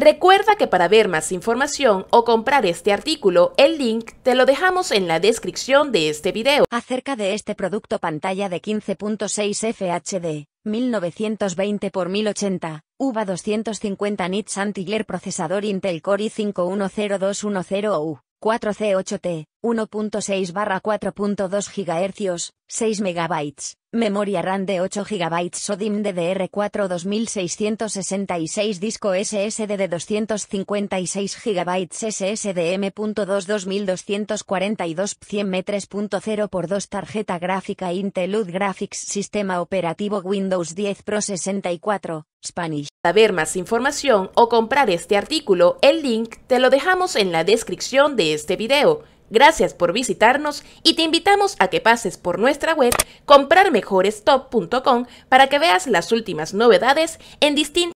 Recuerda que para ver más información o comprar este artículo, el link te lo dejamos en la descripción de este video. Acerca de este producto pantalla de 15.6 FHD, 1920x1080, UVA 250 nits anti-glare procesador Intel Core i 10210 u 4C8T, 1.6 barra 4.2 GHz, 6 MB, memoria RAM de 8 GB SODIM DDR4 2666 disco SSD de 256 GB M.2 2242 100 M3.0 x 2 tarjeta gráfica Intel Graphics Sistema operativo Windows 10 Pro 64, para ver más información o comprar este artículo, el link te lo dejamos en la descripción de este video. Gracias por visitarnos y te invitamos a que pases por nuestra web comprarmejorestop.com para que veas las últimas novedades en distintos